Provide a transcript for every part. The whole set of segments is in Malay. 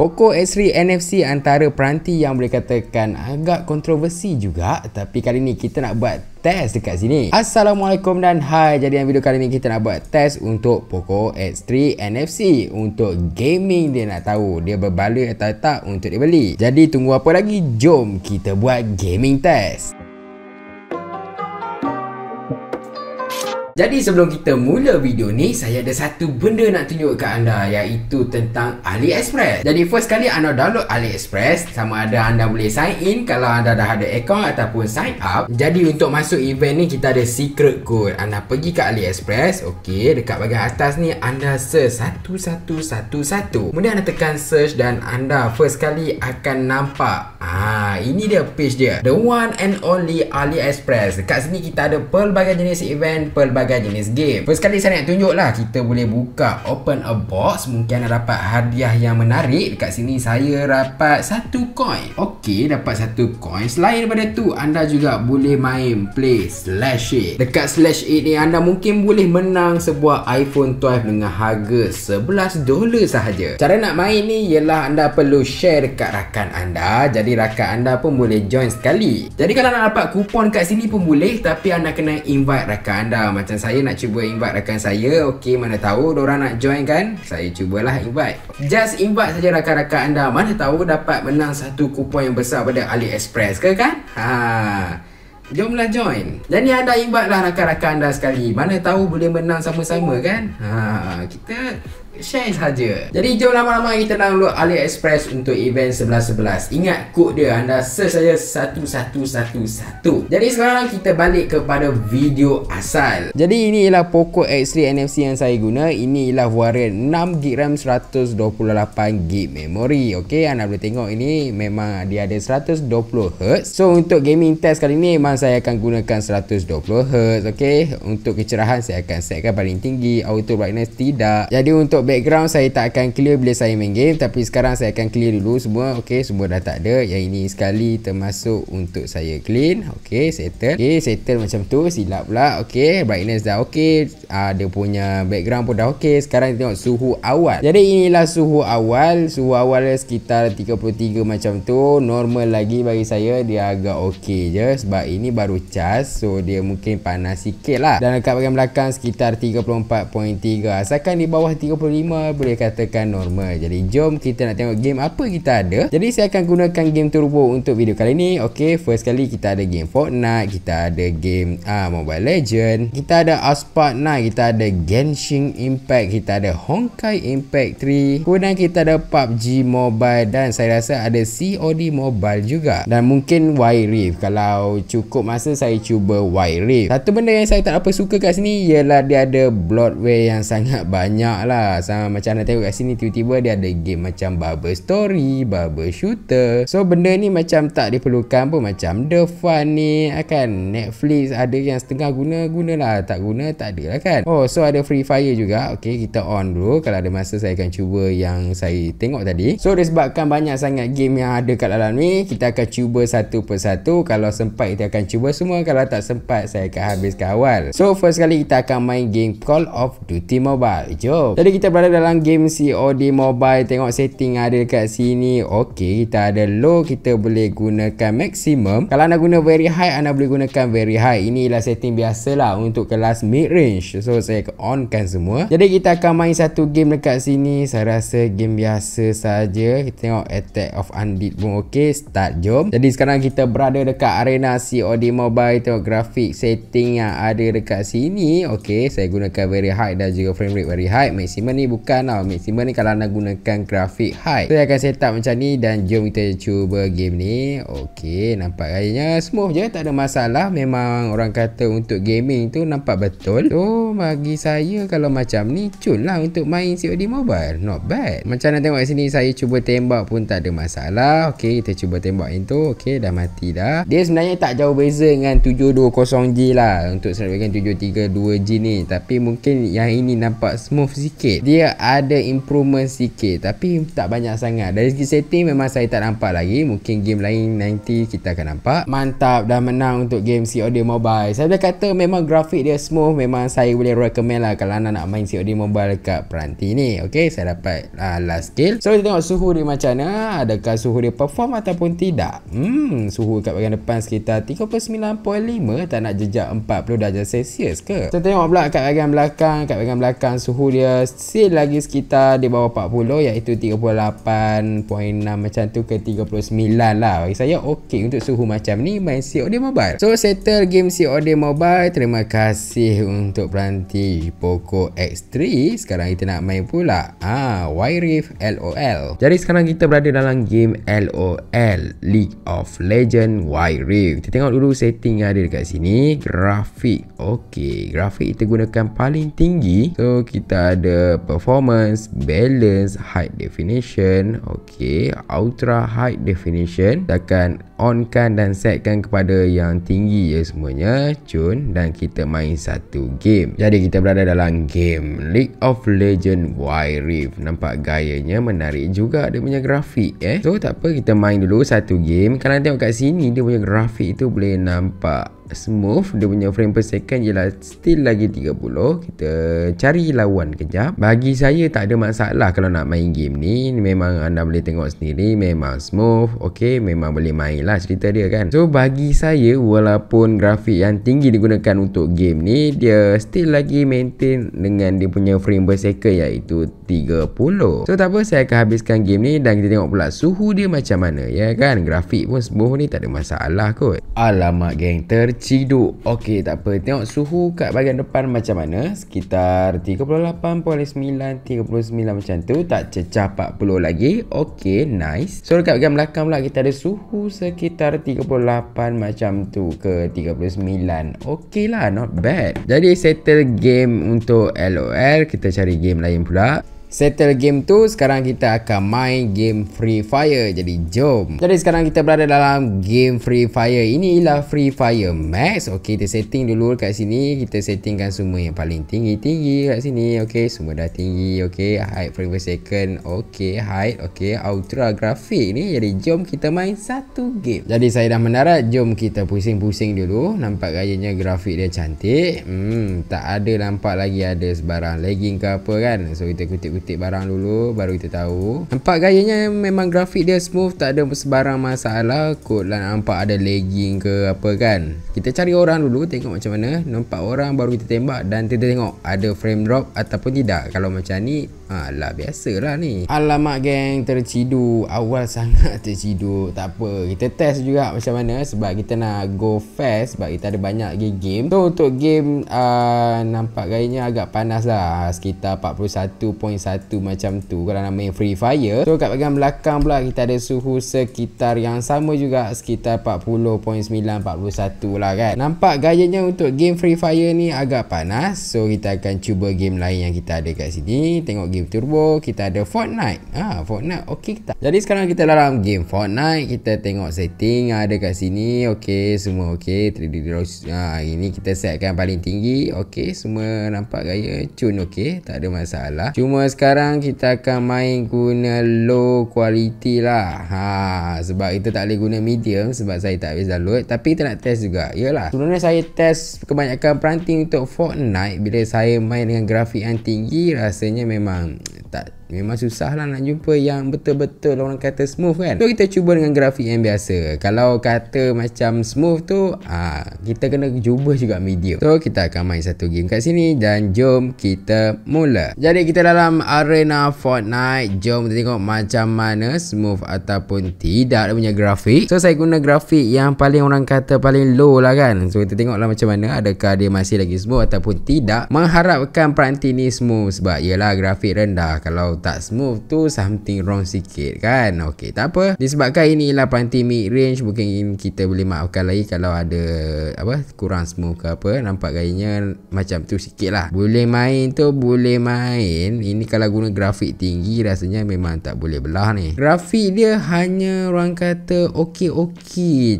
Poco X3 NFC antara peranti yang boleh katakan agak kontroversi juga tapi kali ni kita nak buat test dekat sini. Assalamualaikum dan hai jadi dalam video kali ni kita nak buat test untuk Poco X3 NFC untuk gaming dia nak tahu dia berbaloi atau tak untuk dibeli. Jadi tunggu apa lagi? Jom kita buat gaming test. Jadi sebelum kita mula video ni, saya ada satu benda nak tunjuk ke anda iaitu tentang AliExpress. Jadi first kali anda download AliExpress, sama ada anda boleh sign in kalau anda dah ada account ataupun sign up. Jadi untuk masuk event ni kita ada secret code. Anda pergi ke AliExpress, okey, dekat bahagian atas ni anda search satu. Kemudian anda tekan search dan anda first kali akan nampak ah ini dia page dia. The one and only AliExpress. Dekat sini kita ada pelbagai jenis event, pelbagai pelbagai jenis game. First kali saya nak tunjuk lah kita boleh buka open a box mungkin anda dapat hadiah yang menarik dekat sini saya dapat satu coin. Okey dapat satu coin selain daripada tu anda juga boleh main play slash 8. Dekat slash 8 ni anda mungkin boleh menang sebuah iPhone 12 dengan harga 11 dolar sahaja. Cara nak main ni ialah anda perlu share dekat rakan anda jadi rakan anda pun boleh join sekali. Jadi kalau nak dapat kupon kat sini pun boleh tapi anda kena invite rakan anda macam saya nak cuba invite rakan saya Okey mana tahu orang nak join kan Saya cubalah invite Just invite saja rakan-rakan anda Mana tahu dapat menang satu kupon yang besar pada AliExpress ke kan Ha. Jomlah join Dan ni anda invite lah rakan-rakan anda sekali Mana tahu boleh menang sama-sama kan Ha. Kita share saja. Jadi jom lama-lama kita download AliExpress untuk event 11.11. Ingat kod dia anda search saja 1111. Jadi sekarang kita balik kepada video asal. Jadi ini ialah Poco X3 NFC yang saya guna. Ini ialah varian 6GB RAM 128GB memory. Okey anda boleh tengok ini memang dia ada 120Hz. So untuk gaming test kali ini memang saya akan gunakan 120Hz. Okey untuk kecerahan saya akan setkan paling tinggi. Auto brightness tidak. Jadi untuk background saya tak akan clear bila saya main game tapi sekarang saya akan clear dulu semua okey semua dah tak ada yang ini sekali termasuk untuk saya clean okey settle okey settle macam tu silap pula okey brightness dah okey ada ah, uh, punya background pun dah okey sekarang kita tengok suhu awal jadi inilah suhu awal suhu awal sekitar 33 macam tu normal lagi bagi saya dia agak okey je sebab ini baru cas so dia mungkin panas sikit lah dan dekat bahagian belakang sekitar 34.3 asalkan di bawah 35 5 boleh katakan normal. Jadi jom kita nak tengok game apa kita ada. Jadi saya akan gunakan game turbo untuk video kali ni. Okey, first kali kita ada game Fortnite, kita ada game ah Mobile Legend, kita ada Aspart 9, kita ada Genshin Impact, kita ada Honkai Impact 3. Kemudian kita ada PUBG Mobile dan saya rasa ada COD Mobile juga. Dan mungkin Wild Rift kalau cukup masa saya cuba Wild Rift. Satu benda yang saya tak apa suka kat sini ialah dia ada bloodware yang sangat banyak lah sama macam anda tengok kat sini tiba-tiba dia ada game macam bubble story bubble shooter so benda ni macam tak diperlukan pun macam the fun ni ah, kan Netflix ada yang setengah guna guna lah, tak guna tak ada lah kan oh so ada free fire juga ok kita on dulu kalau ada masa saya akan cuba yang saya tengok tadi so disebabkan banyak sangat game yang ada kat dalam ni kita akan cuba satu persatu kalau sempat kita akan cuba semua kalau tak sempat saya akan habiskan awal so first kali kita akan main game Call of Duty Mobile jom jadi kita berada dalam game COD Mobile Tengok setting ada dekat sini Okey, kita ada low Kita boleh gunakan maximum Kalau anda guna very high Anda boleh gunakan very high Inilah setting biasa lah Untuk kelas mid range So, saya onkan semua Jadi, kita akan main satu game dekat sini Saya rasa game biasa saja. Kita tengok attack of undead pun okey Start jom Jadi, sekarang kita berada dekat arena COD Mobile Tengok grafik setting yang ada dekat sini Okey, saya gunakan very high Dan juga frame rate very high Maximum ni bukan tau Maximum ni kalau nak gunakan grafik high Saya akan set up macam ni Dan jom kita cuba game ni Okey, nampak kayanya smooth je Tak ada masalah Memang orang kata untuk gaming tu nampak betul So bagi saya kalau macam ni Cun lah untuk main COD Mobile Not bad Macam nak tengok sini Saya cuba tembak pun tak ada masalah Okey, kita cuba tembak yang tu Okey, dah mati dah Dia sebenarnya tak jauh beza dengan 720G lah Untuk Snapdragon 732G ni Tapi mungkin yang ini nampak smooth sikit dia ada improvement sikit tapi tak banyak sangat dari segi setting memang saya tak nampak lagi mungkin game lain nanti kita akan nampak mantap dah menang untuk game COD Mobile saya boleh kata memang grafik dia smooth memang saya boleh recommend lah kalau anak nak main COD Mobile dekat peranti ni ok saya dapat uh, last kill. so kita tengok suhu dia macam mana adakah suhu dia perform ataupun tidak hmm suhu kat bagian depan sekitar 39.5 tak nak jejak 40 darjah celsius ke kita tengok pula kat bagian belakang kat bagian belakang suhu dia still lagi sekitar di bawah 40 iaitu 38.6 macam tu ke 39 lah bagi saya ok untuk suhu macam ni main COD Mobile so settle game COD Mobile terima kasih untuk peranti Poco X3 sekarang kita nak main pula ah Wire Rift LOL jadi sekarang kita berada dalam game LOL League of Legend Wire Rift kita tengok dulu setting yang ada dekat sini grafik ok grafik kita gunakan paling tinggi so kita ada performance, balance, high definition, okey, ultra high definition, tekan onkan dan setkan kepada yang tinggi ya semuanya, cun dan kita main satu game. Jadi kita berada dalam game League of Legend Wild Rift. Nampak gayanya menarik juga dia punya grafik eh. So tak apa kita main dulu satu game. Kalau tengok kat sini dia punya grafik itu boleh nampak smooth dia punya frame per second ialah still lagi 30 kita cari lawan kejap bagi saya tak ada masalah kalau nak main game ni memang anda boleh tengok sendiri memang smooth ok memang boleh main lah cerita dia kan so bagi saya walaupun grafik yang tinggi digunakan untuk game ni dia still lagi maintain dengan dia punya frame per second iaitu 30 so tak saya akan habiskan game ni dan kita tengok pula suhu dia macam mana ya kan grafik pun smooth ni tak ada masalah kot alamak geng ter terciduk. Okey, tak apa. Tengok suhu kat bahagian depan macam mana. Sekitar 38.9, 39 macam tu. Tak cecah 40 lagi. Okey, nice. So, dekat bahagian belakang pula kita ada suhu sekitar 38 macam tu ke 39. Okey lah, not bad. Jadi, settle game untuk LOL. Kita cari game lain pula settle game tu sekarang kita akan main game Free Fire jadi jom jadi sekarang kita berada dalam game Free Fire ini ialah Free Fire Max ok kita setting dulu kat sini kita settingkan semua yang paling tinggi-tinggi kat sini ok semua dah tinggi ok height frame per second ok height ok ultra grafik ni jadi jom kita main satu game jadi saya dah mendarat jom kita pusing-pusing dulu nampak gayanya grafik dia cantik hmm tak ada nampak lagi ada sebarang lagging ke apa kan so kita kutip-kutip kutip barang dulu baru kita tahu nampak gayanya memang grafik dia smooth tak ada sebarang masalah kot lah nampak ada lagging ke apa kan kita cari orang dulu tengok macam mana nampak orang baru kita tembak dan kita tengok ada frame drop ataupun tidak kalau macam ni Alah biasa lah ni Alamak geng Terciduk Awal sangat terciduk Tak apa Kita test juga macam mana Sebab kita nak go fast Sebab kita ada banyak lagi game So untuk game uh, Nampak gayanya agak panas lah Sekitar 41.1 macam tu Kalau nak main free fire So kat bagian belakang pula Kita ada suhu sekitar yang sama juga Sekitar 40.9-41 lah kan Nampak gayanya untuk game free fire ni Agak panas So kita akan cuba game lain yang kita ada kat sini Tengok game game turbo Kita ada Fortnite Ah, Fortnite okey tak Jadi sekarang kita dalam game Fortnite Kita tengok setting ada kat sini Okey semua okey 3D Rose ah, ha, Ini kita setkan paling tinggi Okey semua nampak gaya Cun okey tak ada masalah Cuma sekarang kita akan main guna low quality lah ha, Sebab kita tak boleh guna medium Sebab saya tak habis download Tapi kita nak test juga Yalah Sebelumnya saya test kebanyakan peranting untuk Fortnite Bila saya main dengan grafik yang tinggi Rasanya memang um, tak memang susah lah nak jumpa yang betul-betul orang kata smooth kan so kita cuba dengan grafik yang biasa kalau kata macam smooth tu ah kita kena cuba juga medium so kita akan main satu game kat sini dan jom kita mula jadi kita dalam arena fortnite jom kita tengok macam mana smooth ataupun tidak ada punya grafik so saya guna grafik yang paling orang kata paling low lah kan so kita tengok lah macam mana adakah dia masih lagi smooth ataupun tidak mengharapkan peranti ni smooth sebab ialah grafik rendah lah. kalau tak smooth tu something wrong sikit kan ok tak apa disebabkan inilah peranti mid range mungkin kita boleh maafkan lagi kalau ada apa kurang smooth ke apa nampak gayanya macam tu sikit lah boleh main tu boleh main ini kalau guna grafik tinggi rasanya memang tak boleh belah ni grafik dia hanya orang kata ok ok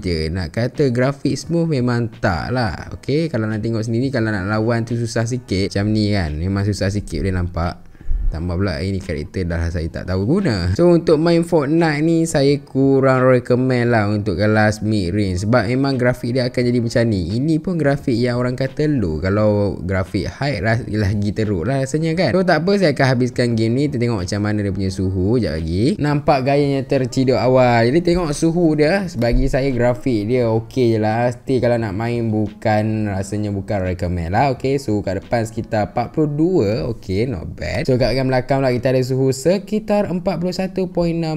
je nak kata grafik smooth memang tak lah ok kalau nak tengok sendiri kalau nak lawan tu susah sikit macam ni kan memang susah sikit boleh nampak Tambah pula ini karakter dah saya tak tahu guna So untuk main Fortnite ni Saya kurang recommend lah Untuk kelas mid range Sebab memang grafik dia akan jadi macam ni Ini pun grafik yang orang kata low Kalau grafik high lah, lagi teruk lah rasanya kan So tak apa saya akan habiskan game ni Kita tengok macam mana dia punya suhu Sekejap lagi Nampak gayanya terciduk awal Jadi tengok suhu dia Sebagai saya grafik dia okey je lah Still kalau nak main bukan Rasanya bukan recommend lah Okay so kat depan sekitar 42 Okay not bad So kat akan melakam lah kita ada suhu sekitar 41.6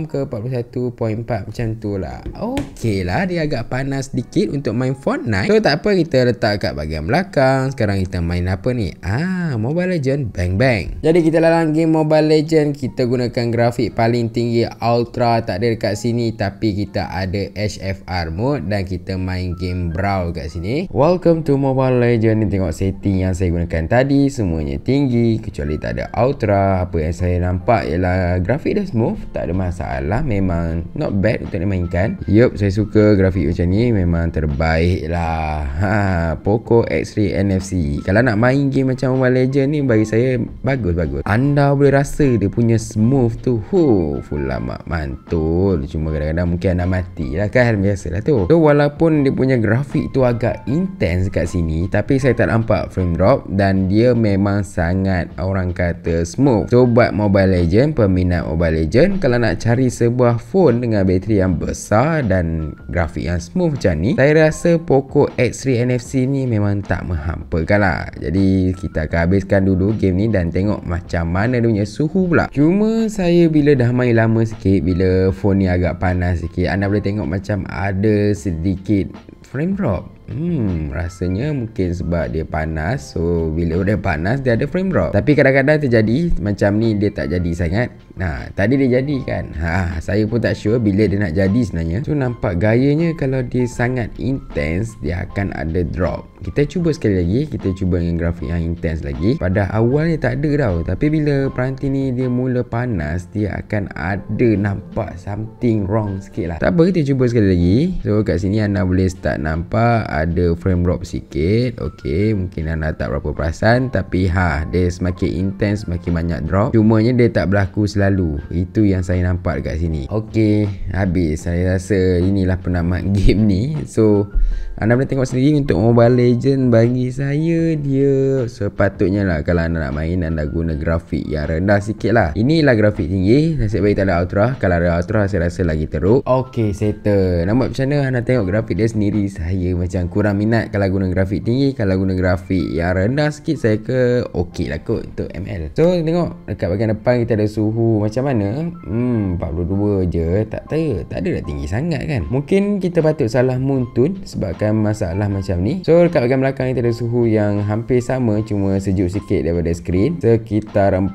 ke 41.4 macam tu lah okey lah dia agak panas sedikit untuk main Fortnite so tak apa kita letak kat bahagian belakang sekarang kita main apa ni ah Mobile Legend bang bang jadi kita dalam game Mobile Legend kita gunakan grafik paling tinggi ultra tak ada dekat sini tapi kita ada HFR mode dan kita main game brawl kat sini welcome to Mobile Legend ni tengok setting yang saya gunakan tadi semuanya tinggi kecuali tak ada ultra lah apa yang saya nampak ialah grafik dah smooth tak ada masalah memang not bad untuk dimainkan yup saya suka grafik macam ni memang terbaik lah ha, Poco X3 NFC kalau nak main game macam Mobile Legend ni bagi saya bagus-bagus anda boleh rasa dia punya smooth tu huh, full lama mantul cuma kadang-kadang mungkin anda mati lah kan biasalah tu so walaupun dia punya grafik tu agak intense kat sini tapi saya tak nampak frame drop dan dia memang sangat orang kata smooth Sobat Mobile Legend, peminat Mobile Legend Kalau nak cari sebuah phone dengan bateri yang besar dan grafik yang smooth macam ni Saya rasa Poco X3 NFC ni memang tak menghampakan lah Jadi kita akan habiskan dulu game ni dan tengok macam mana dia punya suhu pula Cuma saya bila dah main lama sikit, bila phone ni agak panas sikit Anda boleh tengok macam ada sedikit frame drop Hmm, rasanya mungkin sebab dia panas. So, bila dia panas, dia ada frame drop. Tapi kadang-kadang terjadi macam ni, dia tak jadi sangat. Nah, ha, tadi dia jadi kan. Ha, saya pun tak sure bila dia nak jadi sebenarnya. So nampak gayanya kalau dia sangat intense dia akan ada drop. Kita cuba sekali lagi, kita cuba dengan grafik yang intense lagi. Pada awalnya tak ada tau, tapi bila peranti ni dia mula panas, dia akan ada nampak something wrong sikit lah. Tak apa, kita cuba sekali lagi. So kat sini anda boleh start nampak ada frame drop sikit. Okay, mungkin anda tak berapa perasan, tapi ha, dia semakin intense, semakin banyak drop. Cumanya dia tak berlaku selama selalu Itu yang saya nampak kat sini Okay Habis Saya rasa inilah penamat game ni So Anda boleh tengok sendiri Untuk Mobile Legend Bagi saya Dia Sepatutnya lah Kalau anda nak main Anda guna grafik yang rendah sikit lah Inilah grafik tinggi Nasib baik tak ada Ultra Kalau ada Ultra Saya rasa lagi teruk Okay settle Nampak macam mana Anda tengok grafik dia sendiri Saya macam kurang minat Kalau guna grafik tinggi Kalau guna grafik yang rendah sikit Saya ke Okay lah kot Untuk ML So tengok Dekat bagian depan kita ada suhu macam mana hmm 42 je tak tahu tak ada dah tinggi sangat kan mungkin kita patut salah muntun sebabkan masalah macam ni so dekat bahagian belakang ni ada suhu yang hampir sama cuma sejuk sikit daripada skrin sekitar 40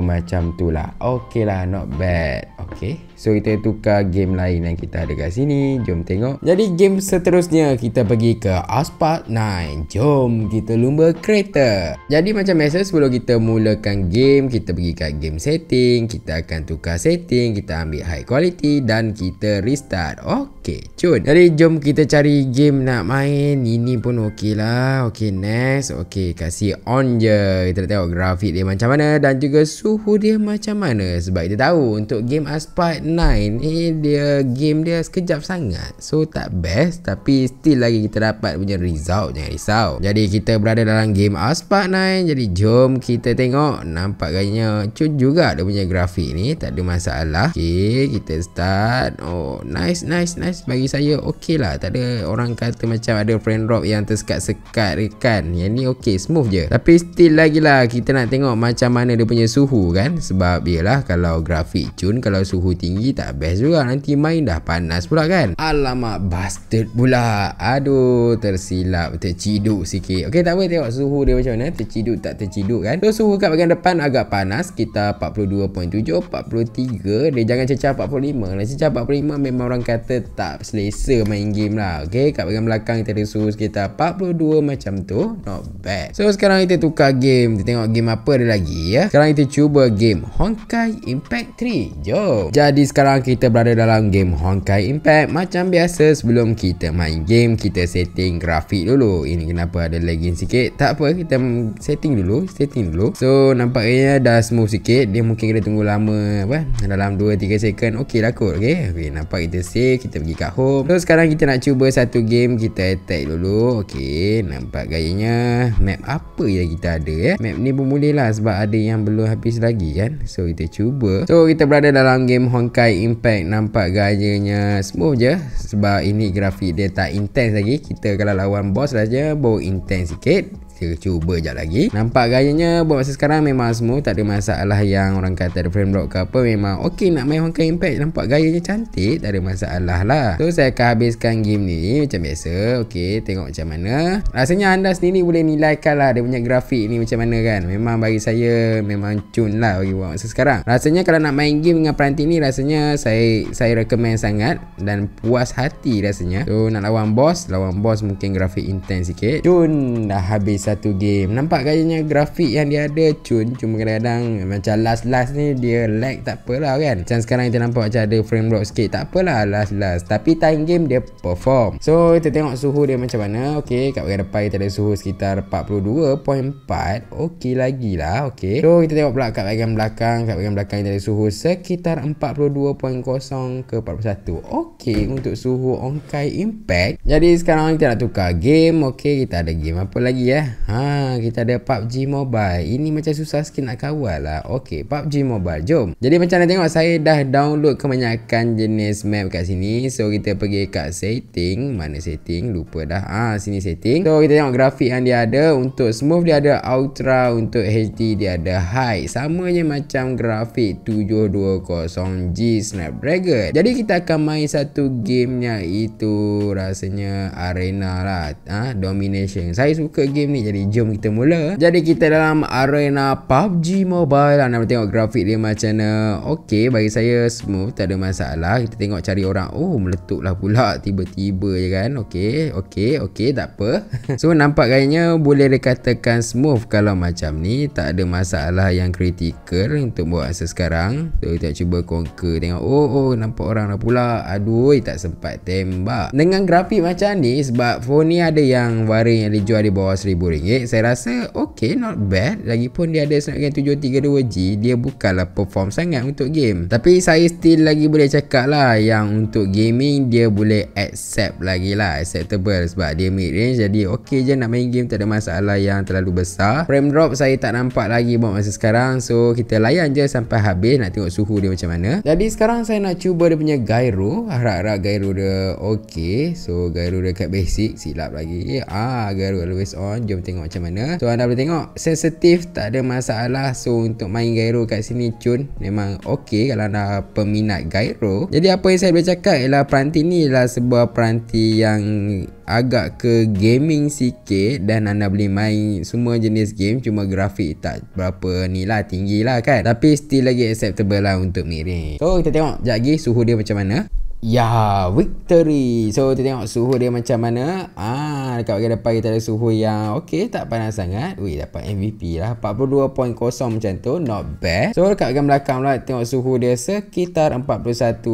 macam tu lah ok lah not bad Okay. So kita tukar game lain yang kita ada kat sini Jom tengok Jadi game seterusnya kita pergi ke Aspart 9 Jom kita lumba kereta Jadi macam biasa sebelum kita mulakan game Kita pergi ke game setting Kita akan tukar setting Kita ambil high quality Dan kita restart Okay cun Jadi jom kita cari game nak main Ini pun ok lah ok next ok kasih on je Kita tengok grafik dia macam mana Dan juga suhu dia macam mana Sebab kita tahu untuk game Aspart 9 ni dia game dia sekejap sangat so tak best tapi still lagi kita dapat punya result jangan risau jadi kita berada dalam game aspart 9 jadi jom kita tengok nampak gayanya cun juga dia punya grafik ni tak ada masalah okey kita start oh nice nice nice bagi saya okey lah tak ada orang kata macam ada friend drop yang tersekat-sekat kan yang ni okey smooth je tapi still lagi lah kita nak tengok macam mana dia punya suhu kan sebab ialah kalau grafik cun kalau suhu tinggi tinggi tak best juga nanti main dah panas pula kan alamak bastard pula aduh tersilap terciduk sikit ok tak apa tengok suhu dia macam mana terciduk tak terciduk kan so suhu kat bagian depan agak panas kita 42.7 43 dia jangan cecah 45 lah cecah 45 memang orang kata tak selesa main game lah ok kat bagian belakang kita ada suhu sekitar 42 macam tu not bad so sekarang kita tukar game kita tengok game apa ada lagi ya sekarang kita cuba game Honkai Impact 3 jom jadi sekarang kita berada dalam game Honkai Impact Macam biasa sebelum kita main game Kita setting grafik dulu Ini kenapa ada lagging sikit Tak apa kita setting dulu setting dulu. So nampaknya dah smooth sikit Dia mungkin kena tunggu lama apa? Dalam 2-3 second okay lah kot okay? Okay, Nampak kita save Kita pergi kat home So sekarang kita nak cuba satu game Kita attack dulu okay nampak gayanya Map apa yang kita ada ya? Map ni pun boleh lah Sebab ada yang belum habis lagi kan So kita cuba So kita berada dalam game Honkai Sky Impact nampak gayanya smooth je sebab ini grafik dia tak intense lagi kita kalau lawan boss saja baru intense sikit kita cuba jap lagi nampak gayanya buat masa sekarang memang semua tak ada masalah yang orang kata ada frame drop ke apa memang okey nak main Honkai Impact nampak gayanya cantik tak ada masalah lah so saya akan habiskan game ni macam biasa okey tengok macam mana rasanya anda sendiri boleh nilaikan lah dia punya grafik ni macam mana kan memang bagi saya memang cun lah bagi buat masa sekarang rasanya kalau nak main game dengan peranti ni rasanya saya saya recommend sangat dan puas hati rasanya so nak lawan boss lawan boss mungkin grafik intens sikit cun dah habis satu game Nampak gayanya grafik yang dia ada cun Cuma kadang-kadang macam last-last ni dia lag tak apalah kan Macam sekarang kita nampak macam ada frame drop sikit Tak apalah last-last Tapi time game dia perform So kita tengok suhu dia macam mana Okay kat bagian depan kita ada suhu sekitar 42.4 Okay lagi lah okay So kita tengok pula kat bagian belakang Kat bagian belakang kita ada suhu sekitar 42.0 ke 41 Okay untuk suhu Onkai Impact Jadi sekarang kita nak tukar game Okay kita ada game apa lagi ya Ha, kita ada PUBG Mobile. Ini macam susah sikit nak kawal lah. Okey, PUBG Mobile. Jom. Jadi macam nak tengok, saya dah download kebanyakan jenis map kat sini. So, kita pergi kat setting. Mana setting? Lupa dah. Ah, ha, sini setting. So, kita tengok grafik yang dia ada. Untuk smooth, dia ada ultra. Untuk HD, dia ada high. Sama je macam grafik 720G Snapdragon. Jadi, kita akan main satu game yang itu rasanya arena lah. Ah, ha, domination. Saya suka game ni. Jadi jom kita mula Jadi kita dalam arena PUBG Mobile Anda boleh tengok grafik dia macam mana Okay bagi saya smooth tak ada masalah Kita tengok cari orang Oh meletup lah pula tiba-tiba je kan Okay okay okay tak apa So nampak kayaknya boleh dikatakan smooth Kalau macam ni tak ada masalah yang kritikal Untuk buat asa sekarang So kita cuba conquer Tengok oh oh nampak orang lah pula Aduh tak sempat tembak Dengan grafik macam ni Sebab phone ni ada yang waring yang dijual di bawah 1000 RM1,000 Saya rasa Okay not bad Lagipun dia ada Snapdragon 732G Dia bukanlah perform sangat Untuk game Tapi saya still lagi Boleh cakap lah Yang untuk gaming Dia boleh accept lagi lah Acceptable Sebab dia mid range Jadi okay je Nak main game Tak ada masalah Yang terlalu besar Frame drop saya tak nampak lagi Buat masa sekarang So kita layan je Sampai habis Nak tengok suhu dia macam mana Jadi sekarang Saya nak cuba dia punya gyro Harap-harap gyro dia Okay So gyro dekat basic Silap lagi Ah gyro always on Jom jom tengok macam mana So anda boleh tengok Sensitif tak ada masalah So untuk main gyro kat sini cun Memang okey kalau anda peminat gyro Jadi apa yang saya boleh cakap ialah Peranti ni ialah sebuah peranti yang agak ke gaming sikit dan anda boleh main semua jenis game cuma grafik tak berapa ni lah tinggi lah kan tapi still lagi acceptable lah untuk miring so kita tengok sekejap lagi suhu dia macam mana Ya, victory. So, kita tengok suhu dia macam mana. Ah, dekat bagian depan kita ada suhu yang okey, tak panas sangat. Wih, dapat MVP lah. 42.0 macam tu. Not bad. So, dekat bagian belakang pula, tengok suhu dia sekitar 41.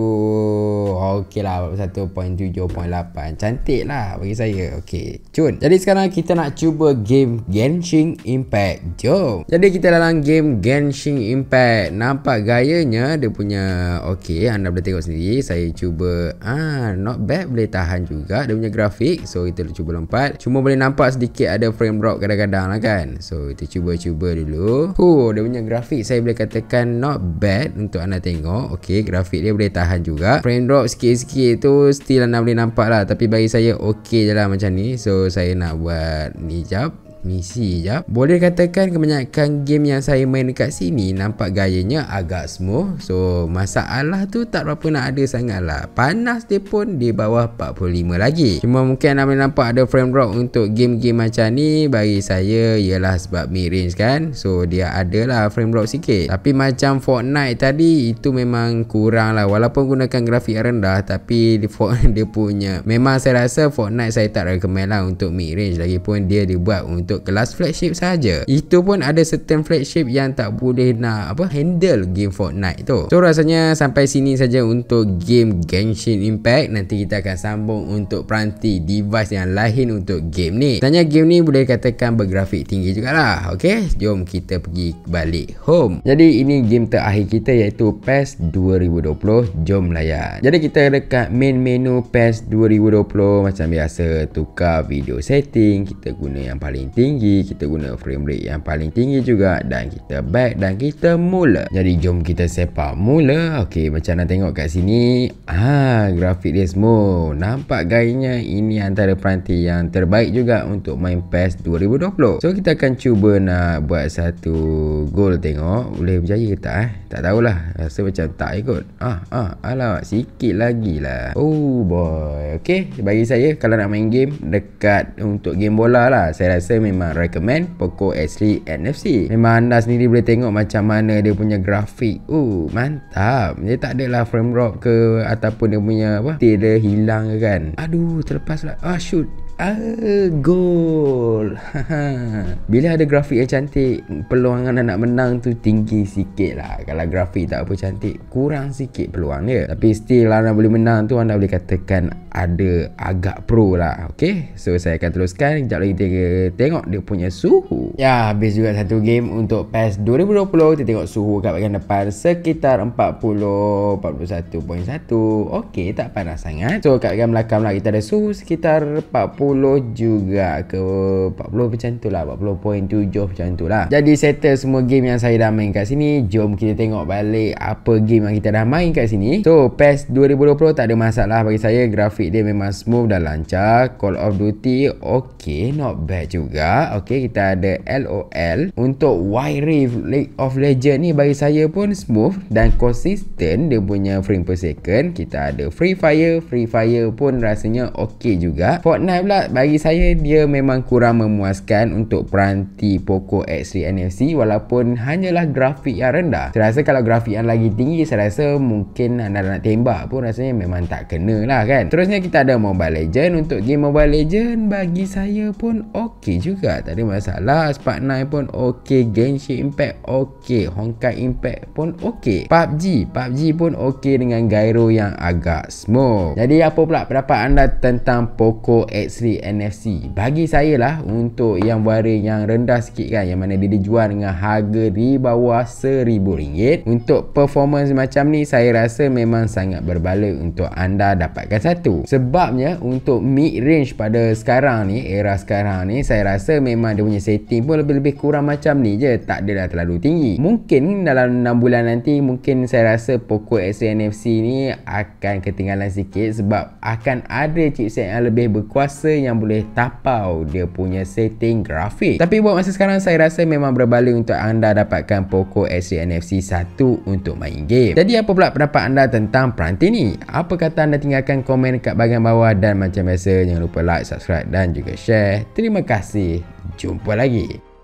Okey lah, 41.7.8. Cantik lah bagi saya. Okey, cun. Jadi, sekarang kita nak cuba game Genshin Impact. Jom. Jadi, kita dalam game Genshin Impact. Nampak gayanya dia punya... Okey, anda boleh tengok sendiri. Saya cuba cuba ah not bad boleh tahan juga dia punya grafik so kita cuba lompat cuma boleh nampak sedikit ada frame drop kadang-kadang lah kan so kita cuba-cuba dulu huh dia punya grafik saya boleh katakan not bad untuk anda tengok ok grafik dia boleh tahan juga frame drop sikit-sikit tu still anda boleh nampak lah tapi bagi saya ok je lah macam ni so saya nak buat ni jap misi ya Boleh katakan kebanyakan game yang saya main dekat sini Nampak gayanya agak smooth So masalah tu tak berapa nak ada sangat lah Panas dia pun di bawah 45 lagi Cuma mungkin anda boleh nampak ada frame drop untuk game-game macam ni Bagi saya ialah sebab mid range kan So dia adalah frame drop sikit Tapi macam Fortnite tadi itu memang kurang lah Walaupun gunakan grafik rendah Tapi di dia punya Memang saya rasa Fortnite saya tak recommend lah untuk mid range Lagipun dia dibuat untuk untuk kelas flagship saja. Itu pun ada certain flagship yang tak boleh nak apa handle game Fortnite tu. So rasanya sampai sini saja untuk game Genshin Impact. Nanti kita akan sambung untuk peranti device yang lain untuk game ni. Tanya game ni boleh katakan bergrafik tinggi jugalah. Okay, jom kita pergi balik home. Jadi ini game terakhir kita iaitu PES 2020. Jom layar. Jadi kita dekat main menu PES 2020 macam biasa tukar video setting kita guna yang paling tinggi kita guna frame rate yang paling tinggi juga dan kita back dan kita mula jadi jom kita sepak mula okey macam nak tengok kat sini ah grafik dia smooth nampak gayanya ini antara peranti yang terbaik juga untuk main PES 2020 so kita akan cuba nak buat satu goal tengok boleh berjaya ke tak eh tak tahulah rasa macam tak ikut ah ha, ah alah sikit lagi lah oh boy okey bagi saya kalau nak main game dekat untuk game bola lah saya rasa memang recommend Poco S3 NFC Memang anda sendiri boleh tengok macam mana dia punya grafik Uh, mantap Dia tak ada lah frame drop ke Ataupun dia punya apa tidak dia hilang ke kan Aduh terlepas lah Ah shoot Ah, goal. Bila ada grafik yang cantik, peluang anak menang tu tinggi sikit lah. Kalau grafik tak apa cantik, kurang sikit peluang dia. Tapi still anak boleh menang tu, anda boleh katakan ada agak pro lah. Okay? So, saya akan teruskan. Sekejap lagi kita tengok dia punya suhu. Ya, habis juga satu game untuk PES 2020. Kita tengok suhu kat bagian depan sekitar 40, 41.1. Okay, tak panas sangat. So, kat bagian belakang lah, kita ada suhu sekitar 40. 40 juga ke 40 macam tu lah 40.7 macam tu lah jadi settle semua game yang saya dah main kat sini jom kita tengok balik apa game yang kita dah main kat sini so PES 2020 tak ada masalah bagi saya grafik dia memang smooth dan lancar Call of Duty ok not bad juga ok kita ada LOL untuk Wild Rift League of Legend ni bagi saya pun smooth dan konsisten dia punya frame per second kita ada Free Fire Free Fire pun rasanya ok juga Fortnite pula pula bagi saya dia memang kurang memuaskan untuk peranti Poco X3 NFC walaupun hanyalah grafik yang rendah. Saya rasa kalau grafik yang lagi tinggi saya rasa mungkin anda nak tembak pun rasanya memang tak kena lah kan. Terusnya kita ada Mobile Legend untuk game Mobile Legend bagi saya pun okey juga. Tak ada masalah. Spark 9 pun okey, Genshin Impact okey, Hongkai Impact pun okey. PUBG, PUBG pun okey dengan gyro yang agak smooth. Jadi apa pula pendapat anda tentang Poco X3 Wesley NFC Bagi saya lah untuk yang waring yang rendah sikit kan Yang mana dia dijual dengan harga di bawah RM1,000 Untuk performance macam ni saya rasa memang sangat berbaloi untuk anda dapatkan satu Sebabnya untuk mid range pada sekarang ni Era sekarang ni saya rasa memang dia punya setting pun lebih-lebih kurang macam ni je Tak ada dah terlalu tinggi Mungkin dalam 6 bulan nanti mungkin saya rasa Poco X3 NFC ni akan ketinggalan sikit sebab akan ada chipset yang lebih berkuasa yang boleh tapau dia punya setting grafik. Tapi buat masa sekarang saya rasa memang berbaloi untuk anda dapatkan Poco S3 NFC 1 untuk main game. Jadi apa pula pendapat anda tentang peranti ni? Apa kata anda tinggalkan komen kat bahagian bawah dan macam biasa jangan lupa like, subscribe dan juga share. Terima kasih. Jumpa lagi.